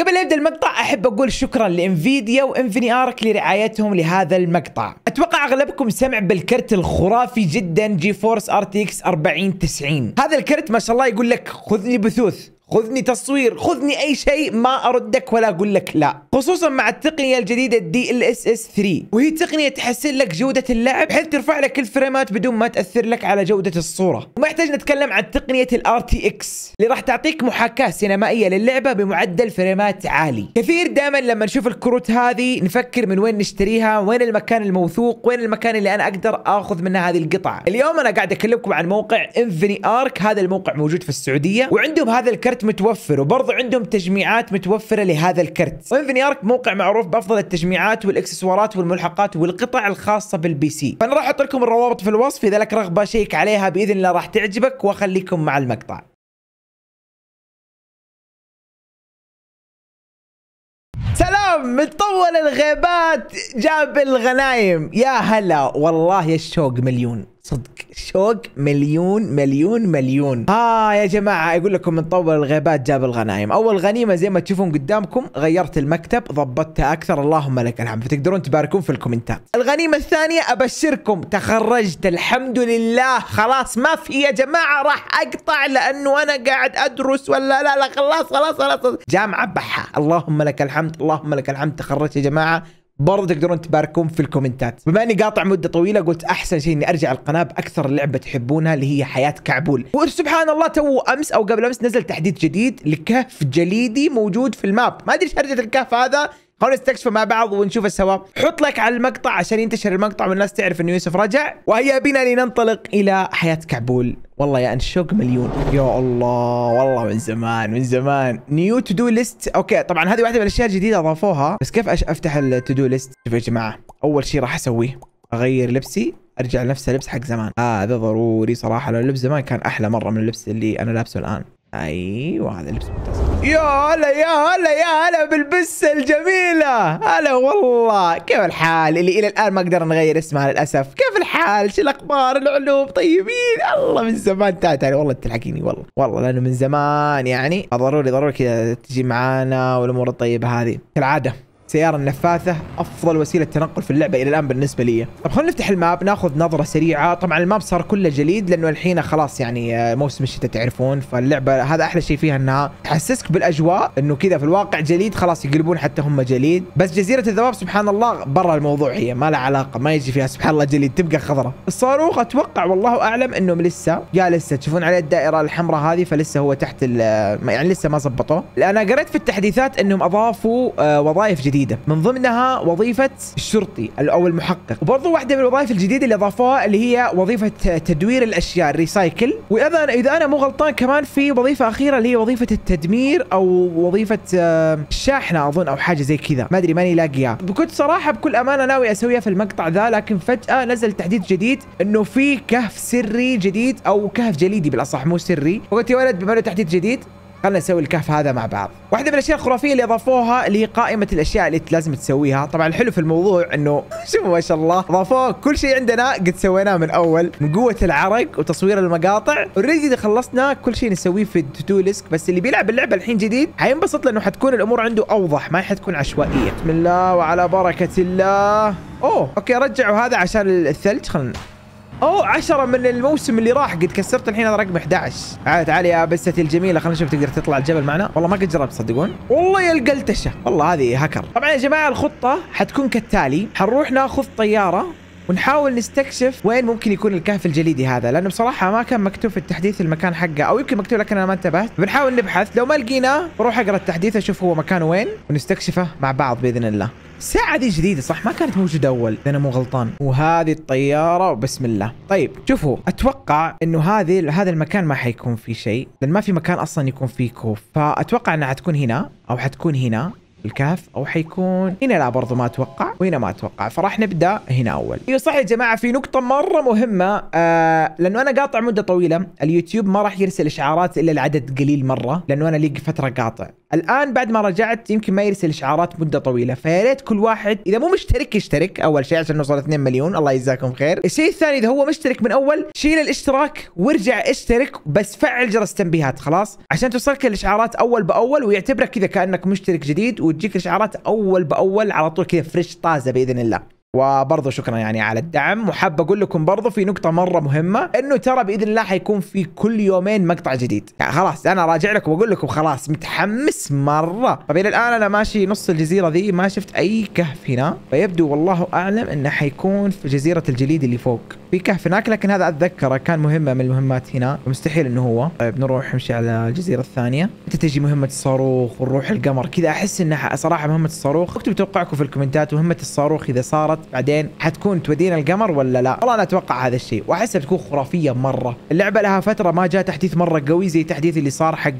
قبل يبدا المقطع احب اقول شكرا لانفيديا وانفيني ارك لرعايتهم لهذا المقطع اتوقع اغلبكم سمع بالكرت الخرافي جدا جي فورس ار تي اكس 4090 هذا الكرت ما شاء الله يقول لك خذني بثوث خذني تصوير خذني اي شيء ما اردك ولا اقول لك لا خصوصا مع التقنيه الجديده الدي ال اس اس 3 وهي تقنيه تحسن لك جوده اللعب بحيث ترفع لك الفريمات بدون ما تاثر لك على جوده الصوره وما يحتاج نتكلم عن تقنيه الار تي اكس اللي راح تعطيك محاكاه سينمائيه للعبه بمعدل فريمات عالي كثير دائما لما نشوف الكروت هذه نفكر من وين نشتريها وين المكان الموثوق وين المكان اللي انا اقدر اخذ منها هذه القطعه اليوم انا قاعد اكلمكم عن موقع انفني ارك هذا الموقع موجود في السعوديه وعندهم هذا الكرت كرت متوفر وبرضه عندهم تجميعات متوفره لهذا الكرت وانفني ارك موقع معروف بافضل التجميعات والاكسسوارات والملحقات والقطع الخاصه بالبي سي فانا راح احط لكم الروابط في الوصف اذا لك رغبه شيك عليها باذن الله راح تعجبك واخليكم مع المقطع سلام من طول الغيبات جاب الغنايم يا هلا والله الشوق مليون صدق شوق مليون مليون مليون ها آه يا جماعة أقول لكم من طول الغيبات جاب الغنايم أول غنيمة زي ما تشوفون قدامكم غيرت المكتب ضبطتها أكثر اللهم لك الحمد فتقدرون تباركون في الكومنتات الغنيمة الثانية أبشركم تخرجت الحمد لله خلاص ما في يا جماعة راح أقطع لأنه أنا قاعد أدرس ولا لا لا خلاص خلاص خلاص جامعة بحة اللهم لك الحمد اللهم لك الحمد تخرجت يا جماعة برضو تقدرون تباركون في الكومنتات بما اني قاطع مده طويله قلت احسن شيء اني ارجع القناه باكثر لعبه تحبونها اللي هي حياه كعبول وسبحان الله تو امس او قبل امس نزل تحديث جديد لكهف جليدي موجود في الماب ما ادري ايش هرجه الكهف هذا خلونا نستكشفه مع بعض ونشوفه سوا حط لك على المقطع عشان ينتشر المقطع والناس تعرف انه يوسف رجع وهيا بنا لننطلق الى حياه كعبول والله يا انشوق مليون يا الله والله من زمان من زمان نيو تو دو ليست اوكي طبعا هذه واحده من الاشياء الجديده اضافوها بس كيف افتح التو دو ليست شوفوا يا جماعه اول شيء راح اسويه اغير لبسي ارجع لنفس اللبس حق زمان هذا آه ضروري صراحه لان لبس زمان كان احلى مره من اللبس اللي انا لابسه الان ايوه هذا لبس ممتاز يا هلا يا هلا يا هلا بالبسة الجميلة هلا والله كيف الحال اللي إلى الآن ما قدرنا نغير اسمها للأسف كيف الحال شو الأخبار العلوم طيبين الله من زمان تعال يعني والله تلحقيني والله والله لأنه من زمان يعني ضروري ضروري كذا تجي معانا والأمور الطيبة هذه كالعادة السيارة النفاثة أفضل وسيلة تنقل في اللعبة إلى الآن بالنسبة لي طب خلينا نفتح الماب ناخذ نظرة سريعة طبعا الماب صار كله جليد لأنه الحين خلاص يعني آه، موسم الشتاء تعرفون فاللعبة هذا أحلى شيء فيها أنها تحسسك بالأجواء أنه كذا في الواقع جليد خلاص يقلبون حتى هم جليد بس جزيرة الذباب سبحان الله برا الموضوع هي ما لها علاقة ما يجي فيها سبحان الله جليد تبقى خضراء الصاروخ أتوقع والله أعلم أنهم لسه يا لسه تشوفون عليه الدائرة الحمراء هذه فلسه هو تحت يعني لسه ما ظبطوه أنا قريت في التحديثات أنهم أضافوا آه، وظائف جديدة جديده من ضمنها وظيفه الشرطي او المحقق وبرضه واحده من الوظائف الجديده اللي اضافوها اللي هي وظيفه تدوير الاشياء الريسايكل واذا اذا انا مو غلطان كمان في وظيفه اخيره اللي هي وظيفه التدمير او وظيفه الشاحنه اظن او حاجه زي كذا ما ادري ماني لاقيها كنت صراحه بكل امانه ناوي اسويها في المقطع ذا لكن فجاه نزل تحديث جديد انه في كهف سري جديد او كهف جليدي بالاصح مو سري وقلت يا ولد بما تحديث جديد خلينا نسوي الكهف هذا مع بعض واحده من الاشياء الخرافيه اللي اضافوها اللي هي قائمه الاشياء اللي لازم تسويها طبعا الحلو في الموضوع انه شوفوا ما شاء الله اضافوه كل شيء عندنا قد سويناه من اول من قوه العرق وتصوير المقاطع اوريدي خلصنا كل شيء نسويه في التو ليست بس اللي بيلعب اللعبه الحين جديد حينبسط لانه حتكون الامور عنده اوضح ما حتكون عشوائيه بسم الله وعلى بركه الله اوه اوكي رجعوا هذا عشان الثلج خلنا اوه 10 من الموسم اللي راح قد كسرت الحين هذا رقم 11 تعال تعال يا بستي الجميله خلينا نشوف تقدر تطلع الجبل معنا والله ما قد جربت تصدقون والله يا القلتشه والله هذه هكر طبعا يا جماعه الخطه حتكون كالتالي حنروح ناخذ طياره ونحاول نستكشف وين ممكن يكون الكهف الجليدي هذا لانه بصراحه ما كان مكتوب في التحديث المكان حقه او يمكن مكتوب لكن انا ما انتبهت بنحاول نبحث لو ما لقيناه بروح اقرا التحديث اشوف هو مكانه وين ونستكشفه مع بعض باذن الله الساعة دي جديدة صح ما كانت موجودة أول إذا أنا مو غلطان وهذه الطيارة وبسم الله طيب شوفوا أتوقع إنه هذه هذا المكان ما حيكون فيه شيء لأن ما في مكان أصلا يكون فيه كوف فأتوقع إنها حتكون هنا أو حتكون هنا الكهف او حيكون هنا لا برضو ما اتوقع وهنا ما اتوقع فراح نبدا هنا اول ايوه صح يا جماعه في نقطه مره مهمه آه لانه انا قاطع مده طويله اليوتيوب ما راح يرسل اشعارات الا لعدد قليل مره لانه انا لي فتره قاطع الان بعد ما رجعت يمكن ما يرسل اشعارات مده طويله فيا ريت كل واحد اذا مو مشترك يشترك اول شيء عشان نوصل 2 مليون الله يجزاكم خير الشيء الثاني اذا هو مشترك من اول شيل الاشتراك وارجع اشترك بس فعل جرس التنبيهات خلاص عشان توصلك الاشعارات اول باول ويعتبرك كذا كانك مشترك جديد وتجيك الاشعارات اول باول على طول كذا فريش طازه باذن الله وبرضه شكرا يعني على الدعم وحاب اقول لكم برضه في نقطه مره مهمه انه ترى باذن الله حيكون في كل يومين مقطع جديد يعني خلاص انا راجع لكم واقول لكم خلاص متحمس مره طب الى الان انا ماشي نص الجزيره ذي ما شفت اي كهف هنا فيبدو والله اعلم انه حيكون في جزيره الجليد اللي فوق في كهف هناك لكن هذا اتذكره كان مهمه من المهمات هنا مستحيل انه هو طيب نروح نمشي على الجزيره الثانيه متى تجي مهمه الصاروخ ونروح القمر كذا احس انها صراحه مهمه الصاروخ اكتبوا توقعكم في الكومنتات مهمه الصاروخ اذا صارت بعدين حتكون تودينا القمر ولا لا والله انا اتوقع هذا الشيء واحسها بتكون خرافيه مره اللعبه لها فتره ما جاء تحديث مره قوي زي التحديث اللي صار حق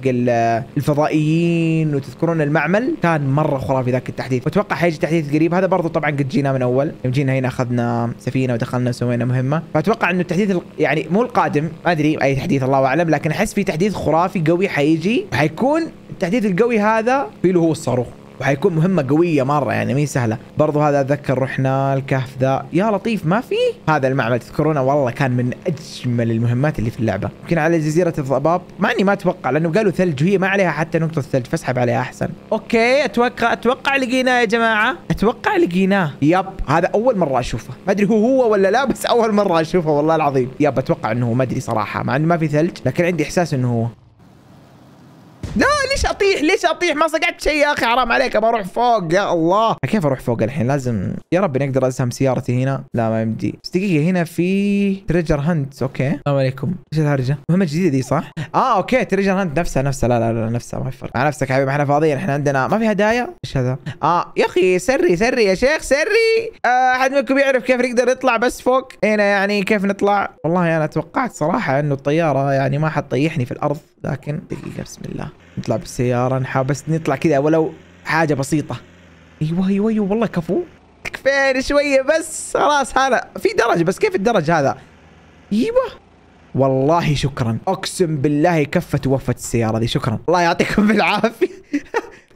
الفضائيين وتذكرون المعمل كان مره خرافي ذاك التحديث واتوقع حيجي تحديث قريب هذا برضو طبعا قد جينا من اول يوم جينا هنا اخذنا سفينه ودخلنا وسوينا مهمه فاتوقع انه التحديث يعني مو القادم ما ادري اي تحديث الله اعلم لكن احس في تحديث خرافي قوي حيجي حيكون التحديث القوي هذا في له هو الصاروخ وحيكون مهمه قويه مره يعني مي سهله برضو هذا اتذكر رحنا الكهف ذا يا لطيف ما في هذا المعمل تذكرونه والله كان من اجمل المهمات اللي في اللعبه يمكن على جزيره الضباب مع اني ما اتوقع لانه قالوا ثلج وهي ما عليها حتى نقطه ثلج فاسحب عليها احسن اوكي اتوقع اتوقع لقيناه يا جماعه اتوقع لقيناه يب هذا اول مره اشوفه ما ادري هو هو ولا لا بس اول مره اشوفه والله العظيم يب اتوقع انه ما ادري صراحه مع انه ما في ثلج لكن عندي احساس انه هو لا ليش اطيح ليش اطيح ما صقعت شيء يا اخي حرام عليك ابغى اروح فوق يا الله كيف اروح فوق الحين لازم يا رب نقدر اسهم سيارتي هنا لا ما يمدي بس دقيقه هنا في تريجر هانت اوكي السلام عليكم ايش الهرجه مهمه جديده دي صح اه اوكي تريجر هانت نفسها نفسها لا لا لا نفسها ما يفرق مع نفسك حبيبي احنا فاضيين احنا عندنا ما في هدايا ايش هذا اه يا اخي سري سري يا شيخ سري آه، احد آه منكم يعرف كيف نقدر نطلع بس فوق هنا يعني كيف نطلع والله انا توقعت صراحه انه الطياره يعني ما حتطيحني في الارض لكن دقيقه بسم الله نطلع بالسياره نحاول بس نطلع كذا ولو حاجه بسيطه ايوه ايوه ايوه والله كفو كفين شويه بس خلاص هذا في درج بس كيف الدرج هذا ايوه والله شكرا اقسم بالله كفت ووفت السياره ذي شكرا الله يعطيكم بالعافيه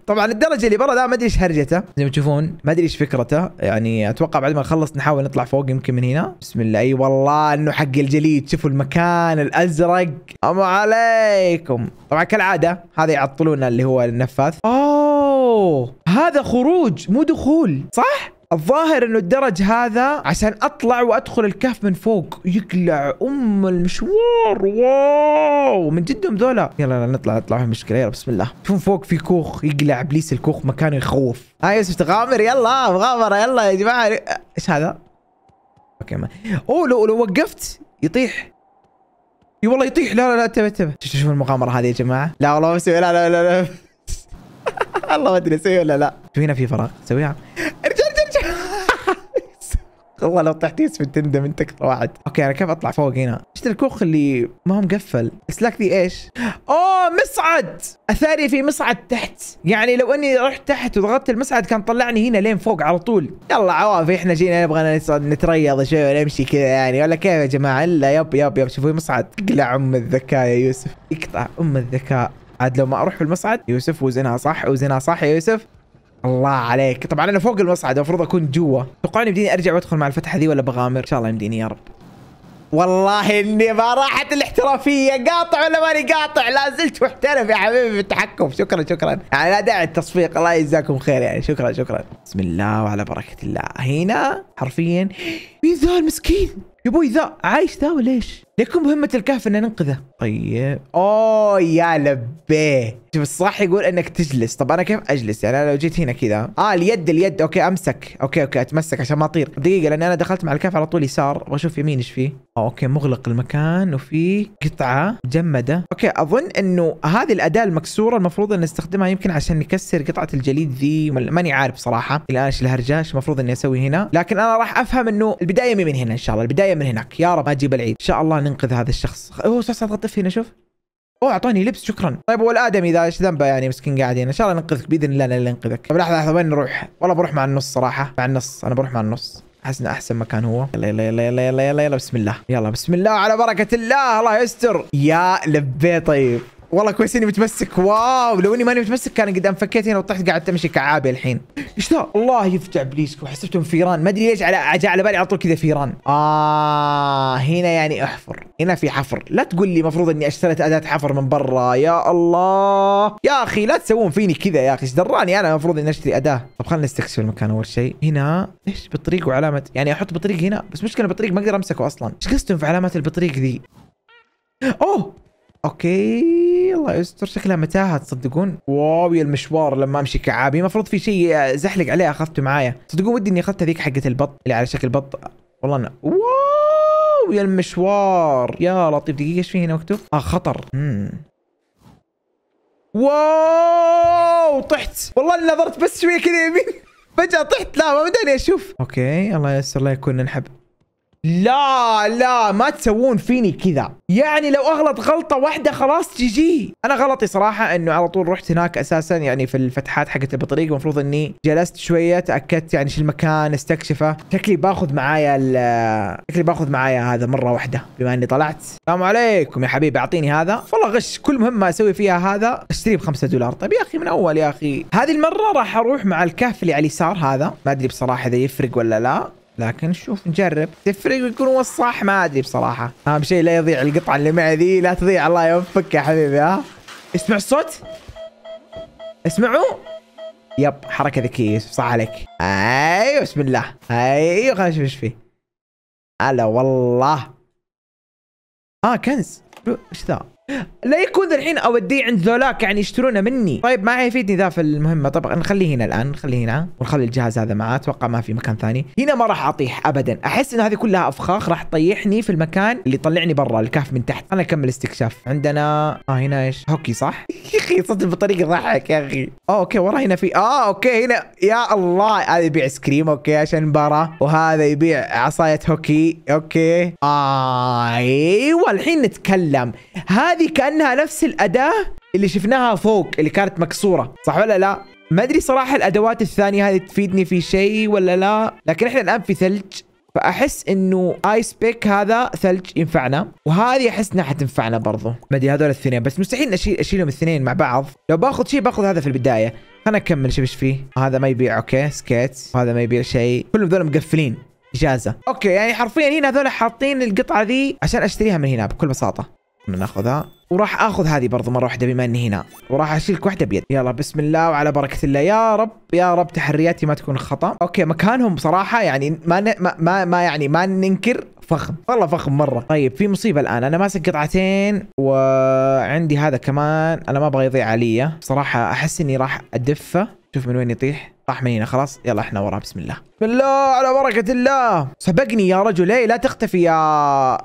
طبعا الدرجه اللي برا ده ما ادري ايش هرجته زي ما تشوفون ما ادري ايش فكرته يعني اتوقع بعد ما نخلص نحاول نطلع فوق يمكن من هنا بسم الله اي والله انه حق الجليد شوفوا المكان الازرق ام عليكم طبعا كالعاده هذا يعطلونا اللي هو النفاث اوه هذا خروج مو دخول صح الظاهر انه الدرج هذا عشان اطلع وادخل الكهف من فوق يقلع ام المشوار واو من جدهم ذولا يلا نطلع نطلع مشكله يلا بسم الله شوف فوق في كوخ يقلع ابليس الكوخ مكانه يخوف ها يوسف تغامر يلا مغامره يلا يا جماعه ايش هذا؟ اوكي ما اوه لو لو وقفت يطيح اي والله يطيح لا لا لا انتبه انتبه شوف المغامره هذه يا جماعه لا والله ما بسوي لا لا لا لا الله ما ادري اسوي ولا لا شوف هنا في فراغ سويها والله لو طحت يوسف تندم انت اكثر واحد اوكي انا كيف اطلع فوق هنا ايش الكوخ اللي ما هو مقفل السلاك ذي ايش اوه مصعد اثاري في مصعد تحت يعني لو اني رحت تحت وضغطت المصعد كان طلعني هنا لين فوق على طول يلا عوافي احنا جينا نبغى نتريض شوي ونمشي كذا يعني ولا كيف يا جماعه الا يب يب يب شوفوا مصعد اقلع ام الذكاء يا يوسف اقطع ام الذكاء عاد لو ما اروح في المصعد يوسف وزنها صح وزنها صح يا يوسف الله عليك طبعا انا فوق المصعد المفروض اكون جوا توقعني يمديني ارجع وادخل مع الفتحه ذي ولا بغامر ان شاء الله يمديني يا رب والله اني ما راحت الاحترافيه قاطع ولا ماني قاطع لا زلت محترف يا حبيبي في التحكم شكرا شكرا يعني لا داعي التصفيق الله يجزاكم خير يعني شكرا شكرا بسم الله وعلى بركه الله هنا حرفيا ميزان مسكين يا ابوي ذا عايش ذا وليش؟ ليكون مهمة الكهف ان ننقذه. طيب اوه يا لبيه. شوف الصح يقول انك تجلس، طب انا كيف اجلس؟ يعني انا لو جيت هنا كذا، اه اليد اليد اوكي امسك، اوكي اوكي اتمسك عشان ما اطير، دقيقة لاني انا دخلت مع الكهف على طول يسار، واشوف يمين ايش فيه. آه، اوكي مغلق المكان وفي قطعة مجمدة، اوكي اظن انه هذه الاداة المكسورة المفروض ان نستخدمها يمكن عشان نكسر قطعة الجليد ذي، ماني عارف صراحة، الان ايش ايش المفروض اني اسوي هنا، لكن انا راح افهم انه البداية من هنا ان شاء الله، البداية البدايه من هناك يا رب اجيب العيد ان شاء الله ننقذ هذا الشخص اوه صح صح طف هنا شوف اوه اعطاني لبس شكرا طيب هو الادمي ذا ايش ذنبه يعني مسكين قاعد هنا ان شاء الله ننقذك باذن الله انا اللي طيب لحظه لحظه وين نروح والله بروح مع النص صراحه مع النص انا بروح مع النص احسن احسن مكان هو يلا يلا يلا يلا يلا يلا, يلا بسم الله يلا بسم الله على بركه الله الله يستر يا لبي طيب والله كويس اني متمسك واو لو اني ماني متمسك كان قد انفكيت هنا وطحت قاعد تمشي كعابي الحين ايش ذا الله يفتح ابليسكم حسبتهم فيران ما ادري ليش على جاء على بالي على طول كذا فيران اه هنا يعني احفر هنا في حفر لا تقول لي المفروض اني اشتريت اداه حفر من برا يا الله يا اخي لا تسوون فيني كذا يا اخي ايش دراني انا المفروض اني اشتري اداه طب خلينا نستكشف المكان اول شيء هنا ايش بطريق وعلامه يعني احط بطريق هنا بس مشكله بطريق ما اقدر امسكه اصلا ايش قصدهم في علامات البطريق ذي اوه اوكي الله يستر شكلها متاهه تصدقون واو يا المشوار لما امشي كعابي المفروض في شيء زحلق عليه اخذته معايا تصدقون ودي اني اخذت هذيك حقه البط اللي على شكل بط والله انا واو يا المشوار يا لطيف دقيقه ايش في هنا مكتوب اه خطر امم واو طحت والله نظرت بس شويه كذا يمين فجاه طحت لا ما بداني اشوف اوكي الله يستر لا يكون نحب لا لا ما تسوون فيني كذا يعني لو اغلط غلطه واحده خلاص جي جي انا غلطي صراحه انه على طول رحت هناك اساسا يعني في الفتحات حقت البطريق المفروض اني جلست شويه تاكدت يعني شو المكان استكشفه شكلي باخذ معايا شكلي باخذ معايا هذا مره واحده بما اني طلعت السلام عليكم يا حبيبي اعطيني هذا والله غش كل مهمه اسوي فيها هذا اشتريه ب 5 دولار طيب يا اخي من اول يا اخي هذه المره راح اروح مع الكهف اللي على اليسار هذا ما ادري بصراحه اذا يفرق ولا لا لكن شوف نجرب تفرق ويكون هو الصح ما ادري بصراحه اهم شيء لا يضيع القطعه اللي معي ذي لا تضيع الله يوفقك يا حبيبي ها اسمع الصوت اسمعوا يب حركه ذكيه يوسف صح عليك ايوه بسم الله ايوه خلينا نشوف ايش فيه هلا والله اه كنز ايش ذا لا يكون الحين اوديه عند ذولاك يعني يشترونه مني طيب ما يفيدني ذا في المهمه طبعا نخليه هنا الان نخليه هنا ونخلي الجهاز هذا معاه اتوقع ما في مكان ثاني هنا ما راح اطيح ابدا احس انه هذه كلها افخاخ راح تطيحني في المكان اللي طلعني برا الكهف من تحت انا اكمل استكشاف عندنا اه هنا ايش هوكي صح يا اخي صدق بطريقه ضحك يا اخي اوكي ورا هنا في اه اوكي هنا يا الله هذا يبيع ايس كريم اوكي عشان برا وهذا يبيع عصايه هوكي اوكي آه ايوه الحين نتكلم هذا هذه كانها نفس الاداه اللي شفناها فوق اللي كانت مكسوره صح ولا لا ما ادري صراحه الادوات الثانيه هذه تفيدني في شيء ولا لا لكن احنا الان في ثلج فاحس انه ايس بيك هذا ثلج ينفعنا وهذه احس انها حتنفعنا برضه ما ادري هذول الاثنين بس مستحيل اشيل اشيلهم الاثنين مع بعض لو باخذ شيء باخذ هذا في البدايه خلنا نكمل شوف ايش فيه هذا ما يبيع اوكي سكيت وهذا ما يبيع شيء كلهم ذول مقفلين اجازه اوكي يعني حرفيا هنا هذول حاطين القطعه ذي عشان اشتريها من هنا بكل بساطه خلنا ناخذها وراح اخذ هذه برضو مره واحده بما اني هنا وراح اشيلك واحده بيد يلا بسم الله وعلى بركه الله يا رب يا رب تحرياتي ما تكون خطا اوكي مكانهم بصراحه يعني ما ن... ما... ما ما يعني ما ننكر فخم والله فخم مره طيب في مصيبه الان انا ماسك قطعتين وعندي هذا كمان انا ما ابغى يضيع علي صراحه احس اني راح ادفه شوف من وين يطيح طاح هنا خلاص يلا احنا وراه بسم الله بسم الله على بركة الله سبقني يا رجل ايه لا تختفي يا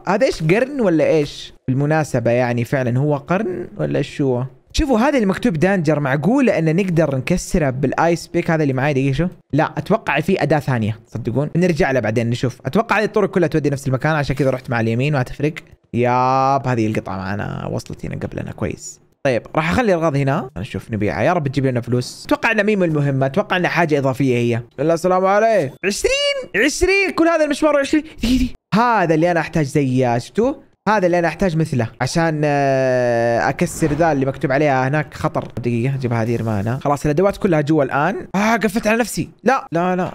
هذا ايش قرن ولا ايش بالمناسبة يعني فعلا هو قرن ولا ايش هو شوفوا هذا اللي مكتوب دانجر معقولة ان نقدر نكسره بالايس بيك هذا اللي معاي دقيقة شو لا اتوقع في اداة ثانية تصدقون نرجع له بعدين نشوف اتوقع هذه الطرق كلها تودي نفس المكان عشان كذا رحت مع اليمين ما تفرق ياب هذه القطعة معنا وصلت هنا قبلنا كويس طيب راح اخلي الغاز هنا نشوف نبيعها يا رب تجيب لنا فلوس اتوقع ان ميم المهمه اتوقع ان حاجه اضافيه هي السلام عليكم 20 20 كل هذا المشوار 20 دقيقه هذا اللي انا احتاج زي شفتوه هذا اللي انا احتاج مثله عشان آه، اكسر ذا اللي مكتوب عليها هناك خطر دقيقه اجيب هذه رمانه خلاص الادوات كلها جوا الان اه قفلت على نفسي لا لا لا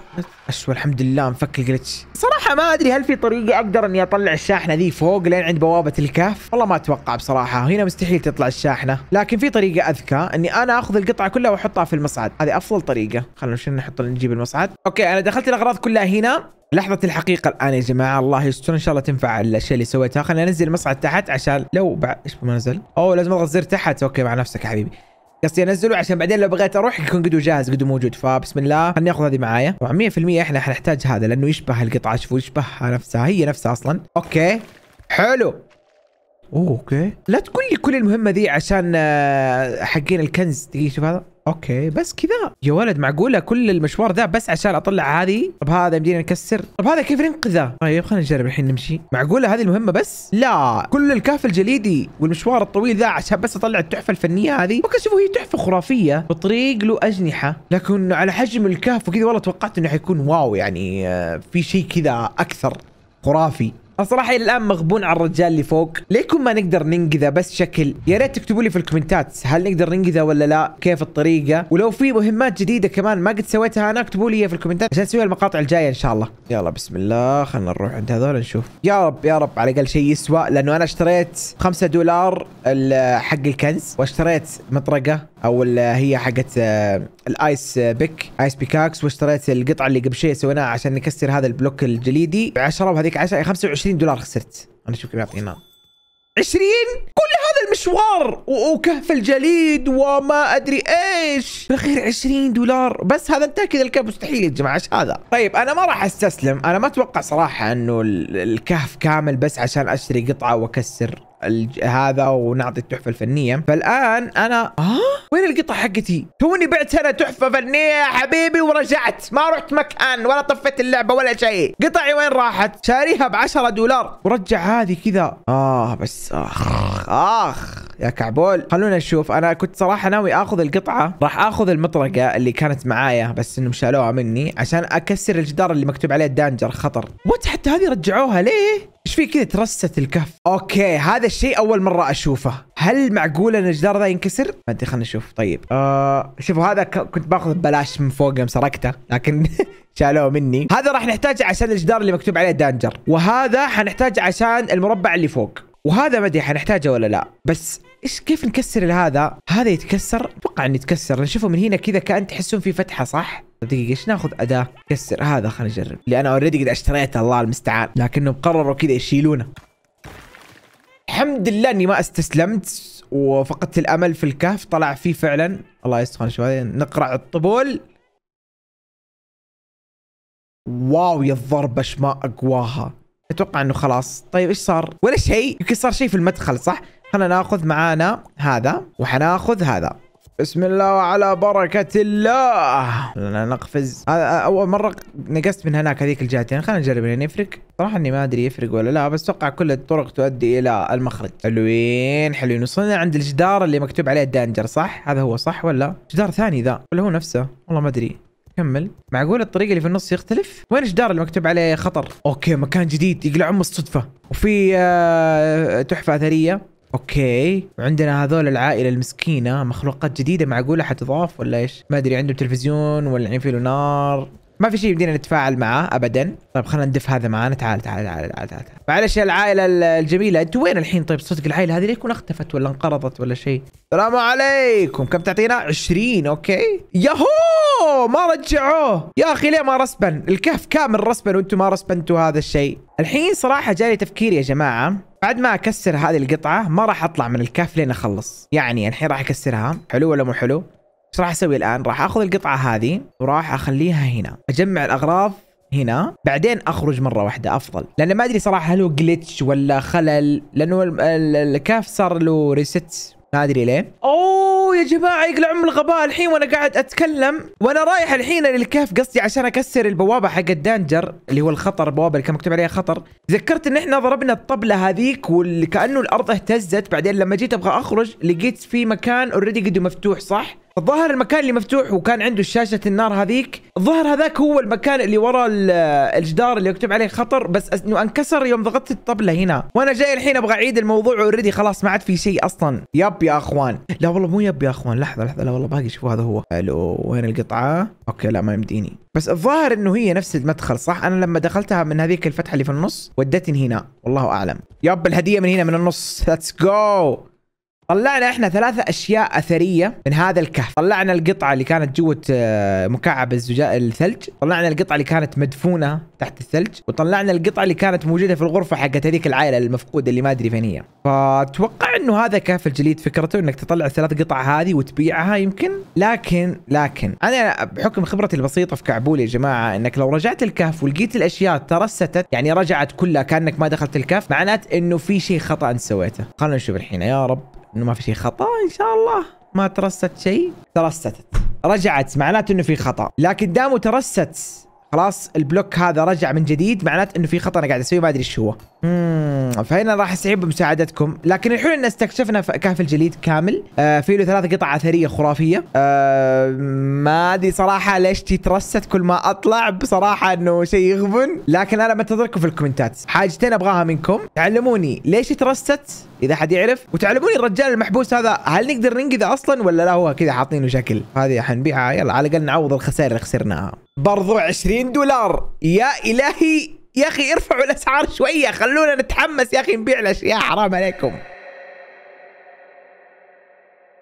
اشوى الحمد لله مفك الجلتش صراحه ما ادري هل في طريقه اقدر اني اطلع الشاحنه ذي فوق لين عند بوابه الكهف والله ما اتوقع بصراحه هنا مستحيل تطلع الشاحنه لكن في طريقه اذكى اني انا اخذ القطعه كلها واحطها في المصعد هذه افضل طريقه خلينا نحط نجيب المصعد اوكي انا دخلت الاغراض كلها هنا لحظة الحقيقة الآن يا جماعة الله يستر إن شاء الله تنفع الأشياء اللي سويتها خلينا ننزل مصعد تحت عشان لو بعد إيش ما نزل؟ أوه لازم أضغط زر تحت أوكي مع نفسك يا حبيبي قصدي انزله عشان بعدين لو بغيت اروح يكون قدو جاهز قدو موجود فبسم الله خليني اخذ هذه معايا طبعا 100% احنا حنحتاج هذا لانه يشبه القطعه شوفوا يشبهها نفسها هي نفسها اصلا اوكي حلو اوه اوكي لا تقول لي كل المهمه ذي عشان آه، حقين الكنز دقيقه شوف هذا اوكي بس كذا يا ولد معقوله كل المشوار ذا بس عشان اطلع هذه طب هذا يمدينا نكسر طب هذا كيف ننقذه طيب خلينا نجرب الحين نمشي معقوله هذه المهمه بس لا كل الكهف الجليدي والمشوار الطويل ذا عشان بس اطلع التحفه الفنيه هذه اوكي شوفوا هي تحفه خرافيه بطريق له اجنحه لكن على حجم الكهف وكذا والله توقعت انه حيكون واو يعني آه، في شيء كذا اكثر خرافي الصراحه الى الان مغبون على الرجال اللي فوق ليكم ما نقدر ننقذه بس شكل يا ريت تكتبوا لي في الكومنتات هل نقدر ننقذه ولا لا كيف الطريقه ولو في مهمات جديده كمان ما قد سويتها انا اكتبوا لي في الكومنتات عشان اسوي المقاطع الجايه ان شاء الله يلا بسم الله خلينا نروح عند هذول نشوف يا رب يا رب على الاقل شيء يسوى لانه انا اشتريت 5 دولار حق الكنز واشتريت مطرقه او هي حقت آه، الايس بيك ايس بيكاكس واشتريت القطعه اللي قبل شوي سويناها عشان نكسر هذا البلوك الجليدي ب 10 وهذيك 10 25 دولار خسرت انا شوف كم يعطينا 20 كل هذا المشوار وكهف الجليد وما ادري ايش بالاخير 20 دولار بس هذا انت كذا الكهف مستحيل يا جماعه ايش هذا طيب انا ما راح استسلم انا ما اتوقع صراحه انه الكهف كامل بس عشان اشتري قطعه واكسر هذا ونعطي التحفه الفنيه فالان انا ها آه؟ وين القطع حقتي توني بعت انا تحفه فنيه يا حبيبي ورجعت ما رحت مكان ولا طفيت اللعبه ولا شيء قطعي وين راحت شاريها ب 10 دولار ورجع هذه كذا اه بس اخ اخ يا كعبول خلونا نشوف انا كنت صراحه ناوي اخذ القطعه راح اخذ المطرقه اللي كانت معايا بس انهم شالوها مني عشان اكسر الجدار اللي مكتوب عليه دانجر خطر وات حتى هذه رجعوها ليه ايش في كذا ترست الكهف اوكي هذا الشيء اول مره اشوفه هل معقوله ان الجدار ذا ينكسر ما ادري خلينا نشوف طيب آه شوفوا هذا كنت باخذ ببلاش من فوق يوم سرقته لكن شالوه مني هذا راح نحتاجه عشان الجدار اللي مكتوب عليه دانجر وهذا حنحتاجه عشان المربع اللي فوق وهذا ما ادري حنحتاجه ولا لا بس ايش كيف نكسر هذا؟ هذا يتكسر؟ اتوقع انه يتكسر، نشوفه من هنا كذا كان تحسون في فتحه صح؟ دقيقه ايش ناخذ اداه كسر هذا خلينا نجرب اللي انا اوريدي قد اشتريته الله المستعان لكنهم قرروا كذا يشيلونه الحمد لله اني ما استسلمت وفقدت الامل في الكهف طلع فيه فعلا الله يسخن شوي نقرع الطبول واو يا الضربه ما اقواها اتوقع انه خلاص طيب ايش صار ولا شيء يمكن صار شيء في المدخل صح خلينا ناخذ معانا هذا وحناخذ هذا بسم الله وعلى بركة الله نقفز هذا أول مرة نقصت من هناك هذيك الجهتين خلينا نجرب هنا يفرق صراحة إني ما أدري يفرق ولا لا بس أتوقع كل الطرق تؤدي إلى المخرج حلوين حلوين وصلنا عند الجدار اللي مكتوب عليه الدانجر صح؟ هذا هو صح ولا؟ جدار ثاني ذا ولا هو نفسه؟ والله ما أدري كمل معقول الطريق اللي في النص يختلف وين الجدار اللي مكتوب عليه خطر اوكي مكان جديد يقلع ام الصدفه وفي آه، تحفه اثريه اوكي وعندنا هذول العائله المسكينه مخلوقات جديده معقوله حتضاف ولا ايش ما ادري عندهم تلفزيون ولا يعني في له نار ما في شيء يمدينا نتفاعل معاه ابدا طيب خلينا ندف هذا معانا تعال تعال تعال تعال تعال معلش يا العائله الجميله انتوا وين الحين طيب صدق العائله هذه ليكون اختفت ولا انقرضت ولا شيء السلام عليكم كم تعطينا 20 اوكي ياهو اوه ما رجعوه يا اخي ليه ما رسبن الكهف كامل رسبن وانتم ما رسبنتوا هذا الشيء الحين صراحه جالي تفكير يا جماعه بعد ما اكسر هذه القطعه ما راح اطلع من الكهف لين اخلص يعني الحين راح اكسرها حلو ولا مو حلو ايش راح اسوي الان راح اخذ القطعه هذه وراح اخليها هنا اجمع الاغراض هنا بعدين اخرج مره واحده افضل لان ما ادري صراحه هل هو جلتش ولا خلل لانه الكهف صار له ريست ما ادري ليه اوه يا جماعه يقلع ام الغباء الحين وانا قاعد اتكلم وانا رايح الحين للكهف قصدي عشان اكسر البوابه حق الدانجر اللي هو الخطر البوابه اللي كان مكتوب عليها خطر تذكرت ان احنا ضربنا الطبله هذيك وكانه الارض اهتزت بعدين لما جيت ابغى اخرج لقيت في مكان اوريدي قد مفتوح صح الظاهر المكان اللي مفتوح وكان عنده شاشة النار هذيك الظهر هذاك هو المكان اللي ورا الجدار اللي مكتوب عليه خطر بس انه انكسر يوم ضغطت الطبلة هنا وانا جاي الحين ابغى اعيد الموضوع اوريدي خلاص ما عاد في شيء اصلا يب يا اخوان لا والله مو يب يا اخوان لحظة لحظة لا والله باقي شوفوا هذا هو الو وين القطعة اوكي لا ما يمديني بس الظاهر انه هي نفس المدخل صح انا لما دخلتها من هذيك الفتحة اللي في النص ودتني هنا والله اعلم يب الهدية من هنا من النص ليتس جو طلعنا احنا ثلاثة اشياء اثرية من هذا الكهف، طلعنا القطعة اللي كانت جوة آه، مكعب الزجاج الثلج، طلعنا القطعة اللي كانت مدفونة تحت الثلج، وطلعنا القطعة اللي كانت موجودة في الغرفة حقت هذيك العائلة المفقودة اللي ما ادري فين هي. فاتوقع انه هذا كهف الجليد فكرته انك تطلع الثلاث قطع هذه وتبيعها يمكن، لكن لكن انا بحكم خبرتي البسيطة في كعبول يا جماعة انك لو رجعت الكهف ولقيت الاشياء ترستت يعني رجعت كلها كانك ما دخلت الكهف معناته انه في شيء خطأ انت سويته. خلينا نشوف الحين يا رب انه ما في شيء خطا ان شاء الله ما ترست شيء ترستت رجعت معناته انه في خطا لكن دامه ترست خلاص البلوك هذا رجع من جديد معناته انه في خطا انا قاعد اسويه ما ادري ايش هو فهنا راح استعين بمساعدتكم لكن الحين ان استكشفنا كهف الجليد كامل آه في له ثلاث قطع اثريه خرافيه آه ما ادري صراحه ليش تترست كل ما اطلع بصراحه انه شيء يغبن لكن انا بنتظركم في الكومنتات حاجتين ابغاها منكم تعلموني ليش ترست اذا حد يعرف وتعلموني الرجال المحبوس هذا هل نقدر ننقذه اصلا ولا لا هو كذا حاطينه شكل هذه حنبيعها يلا على الاقل نعوض الخسائر اللي خسرناها برضو 20 دولار يا الهي يا اخي ارفعوا الاسعار شويه خلونا نتحمس يا اخي نبيع الاشياء حرام عليكم